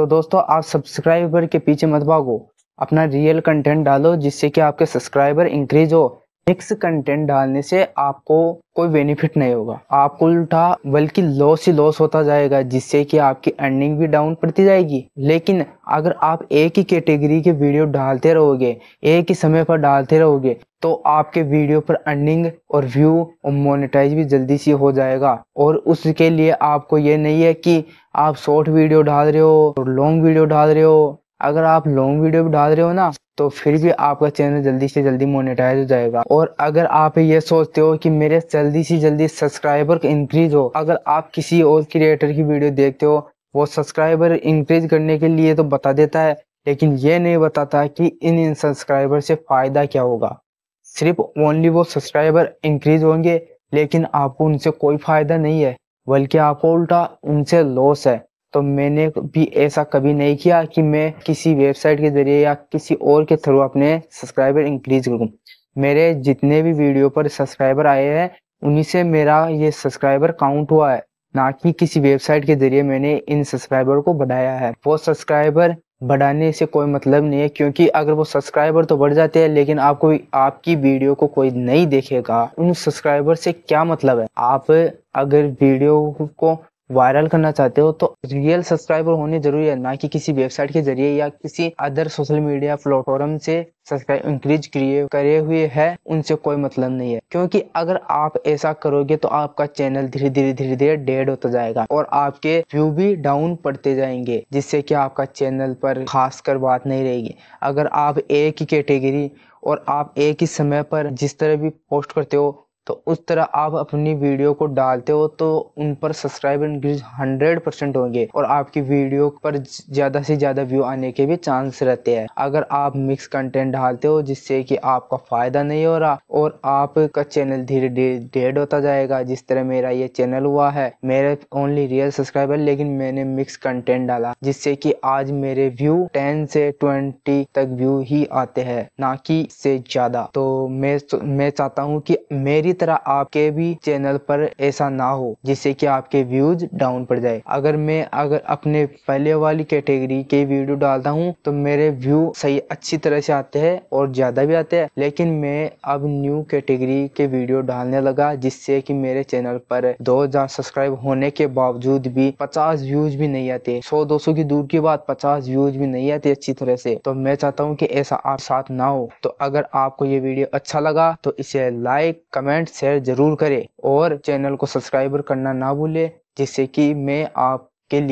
तो दोस्तों आप सब्सक्राइबर के पीछे मत भागो अपना रियल कंटेंट डालो जिससे कि आपके सब्सक्राइबर इंक्रीज हो मिक्स कंटेंट डालने से आपको कोई बेनिफिट नहीं होगा आपको उल्टा बल्कि लॉस ही लॉस होता जाएगा जिससे कि आपकी अर्निंग भी डाउन पड़ती जाएगी लेकिन अगर आप एक ही कैटेगरी के वीडियो डालते रहोगे एक ही समय पर डालते रहोगे तो आपके वीडियो पर अर्निंग और व्यू और मोनिटाइज भी जल्दी से हो जाएगा और उसके लिए आपको ये नहीं है कि आप शॉर्ट वीडियो डाल रहे हो और लॉन्ग वीडियो डाल रहे हो अगर आप लॉन्ग वीडियो भी डाल रहे हो ना तो फिर भी आपका चैनल जल्दी से जल्दी मोनेटाइज हो जाएगा और अगर आप ये सोचते हो कि मेरे जल्दी से जल्दी सब्सक्राइबर इंक्रीज हो अगर आप किसी और क्रिएटर की वीडियो देखते हो वो सब्सक्राइबर इंक्रीज करने के लिए तो बता देता है लेकिन ये नहीं बताता कि इन इन सब्सक्राइबर से फ़ायदा क्या होगा सिर्फ ओनली वो सब्सक्राइबर इंक्रीज होंगे लेकिन आपको उनसे कोई फ़ायदा नहीं है बल्कि आपको उल्टा उनसे लॉस है तो मैंने भी ऐसा कभी नहीं किया कि मैं किसी वेबसाइट के ज़रिए या किसी और के थ्रू अपने सब्सक्राइबर इंक्रीज करूँ मेरे जितने भी वीडियो पर सब्सक्राइबर आए हैं उन्हीं से मेरा ये सब्सक्राइबर काउंट हुआ है ना कि किसी वेबसाइट के ज़रिए मैंने इन सब्सक्राइबर को बढ़ाया है वो सब्सक्राइबर बढ़ाने से कोई मतलब नहीं है क्योंकि अगर वो सब्सक्राइबर तो बढ़ जाते हैं लेकिन आपको आपकी वीडियो को कोई नहीं देखेगा उन सब्सक्राइबर से क्या मतलब है आप अगर वीडियो को वायरल करना चाहते हो तो रियल सब्सक्राइबर होने जरूरी है ना कि किसी वेबसाइट के जरिए या किसी अदर सोशल मीडिया प्लेटफॉर्म से सब्सक्राइब इंक्रीज किए करे हुए है उनसे कोई मतलब नहीं है क्योंकि अगर आप ऐसा करोगे तो आपका चैनल धीरे धीरे धीरे धीरे डेड होता जाएगा और आपके व्यू भी डाउन पड़ते जाएंगे जिससे कि आपका चैनल पर खास कर बात नहीं रहेगी अगर आप एक ही कैटेगरी और आप एक ही समय पर जिस तरह भी पोस्ट करते हो तो उस तरह आप अपनी वीडियो को डालते हो तो उन पर सब्सक्राइब इंक्रीज हंड्रेड परसेंट होंगे और आपकी वीडियो पर ज़्यादा से ज़्यादा व्यू आने के भी चांस रहते हैं अगर आप मिक्स कंटेंट डालते हो जिससे कि आपका फ़ायदा नहीं हो रहा और आपका चैनल धीरे धीरे डेड होता जाएगा जिस तरह मेरा ये चैनल हुआ है मेरे ओनली रियल सब्सक्राइबर लेकिन मैंने मिक्स कंटेंट डाला जिससे कि आज मेरे व्यू टेन से ट्वेंटी तक व्यू ही आते हैं ना कि से ज़्यादा तो मैं मैं चाहता हूँ कि मेरी तरह आपके भी चैनल पर ऐसा ना हो जिससे कि आपके व्यूज डाउन पड़ जाए अगर मैं अगर अपने पहले वाली कैटेगरी के वीडियो डालता हूँ तो मेरे व्यू सही अच्छी तरह से आते हैं और ज़्यादा भी आते हैं लेकिन मैं अब न्यू कैटेगरी के वीडियो डालने लगा जिससे कि मेरे चैनल पर 2000 सब्सक्राइब होने के बावजूद भी 50 व्यूज भी नहीं आते 100-200 की दूर की बात 50 व्यूज भी नहीं आते अच्छी तरह से तो मैं चाहता हूँ कि ऐसा आप साथ ना हो तो अगर आपको ये वीडियो अच्छा लगा तो इसे लाइक कमेंट कमेंट शेयर जरूर करें और चैनल को सब्सक्राइब करना ना भूलें जिससे कि मैं आपके लिए